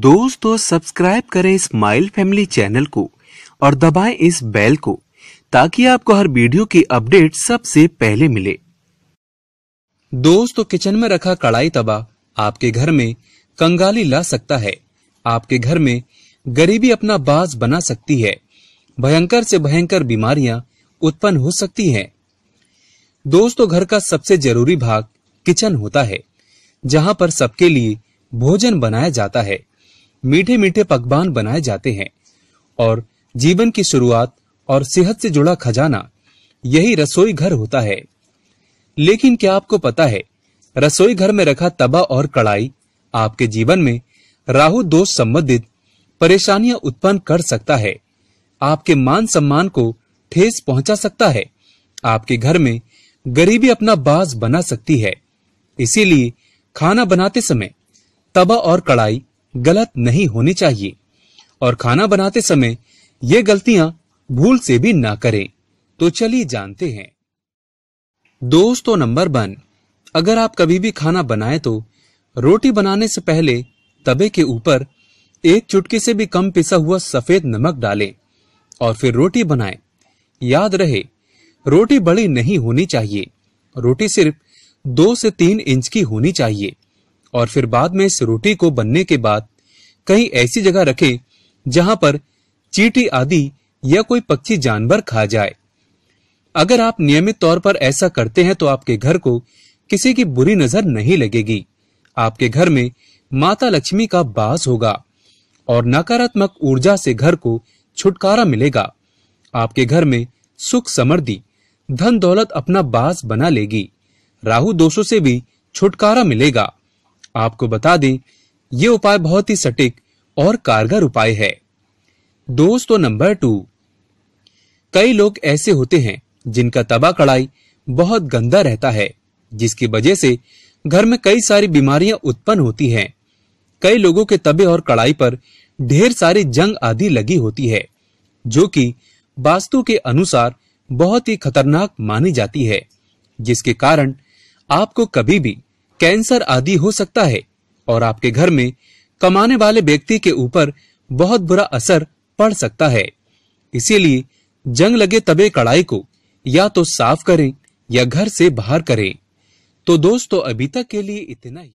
दोस्तों सब्सक्राइब करें smile family channel को और दबाएं इस बेल को ताकि आपको हर वीडियो की अपडेट सबसे पहले मिले दोस्तों तो किचन में रखा कड़ाई तबा आपके घर में कंगाली ला सकता है आपके घर में गरीबी अपना बाज बना सकती है भयंकर से भयंकर बीमारियां उत्पन्न हो सकती हैं। दोस्तों तो घर का सबसे जरूरी भाग किचन होता है जहां पर सबके लिए भोजन बनाया जाता है मीठे मीठे पकवान बनाए जाते हैं और जीवन की शुरुआत और सेहत से जुड़ा खजाना यही रसोई घर होता है लेकिन क्या आपको पता है रसोई घर में रखा तबा और कड़ाई आपके जीवन में राहु दोष संबंधित परेशानियां उत्पन्न कर सकता है आपके मान सम्मान को ठेस पहुंचा सकता है आपके घर में गरीबी अपना बाज बना सकती है इसीलिए खाना बनाते समय तबा और कड़ाई गलत नहीं होनी चाहिए और खाना बनाते समय ये गलतियां भूल से भी ना करें तो चलिए जानते हैं दोस्तों नंबर वन अगर आप कभी भी खाना बनाए तो रोटी बनाने से पहले तवे के ऊपर एक चुटकी से भी कम पिसा हुआ सफेद नमक डालें और फिर रोटी बनाएं। याद रहे रोटी बड़ी नहीं होनी चाहिए रोटी सिर्फ दो से तीन इंच की होनी चाहिए और फिर बाद में इस रोटी को बनने के बाद कहीं ऐसी जगह रखे जहां पर चीटी आदि या कोई पक्षी जानवर खा जाए अगर आप नियमित तौर पर ऐसा करते हैं तो आपके घर को किसी की बुरी नजर नहीं लगेगी आपके घर में माता लक्ष्मी का बास होगा और नकारात्मक ऊर्जा से घर को छुटकारा मिलेगा आपके घर में सुख समृद्धि धन दौलत अपना बास बना लेगी राहु दोषों से भी छुटकारा मिलेगा आपको बता दें ये उपाय बहुत ही सटीक और कारगर उपाय है दोस्तों नंबर टू कई लोग ऐसे होते हैं जिनका तबा कड़ाई बहुत गंदा रहता है जिसकी वजह से घर में कई सारी बीमारियां उत्पन्न होती हैं कई लोगों के तबे और कड़ाई पर ढेर सारी जंग आदि लगी होती है जो कि वास्तु के अनुसार बहुत ही खतरनाक मानी जाती है जिसके कारण आपको कभी भी कैंसर आदि हो सकता है और आपके घर में कमाने वाले व्यक्ति के ऊपर बहुत बुरा असर पड़ सकता है इसीलिए जंग लगे तबे कड़ाई को या तो साफ करें या घर से बाहर करें तो दोस्तों अभी तक के लिए इतना ही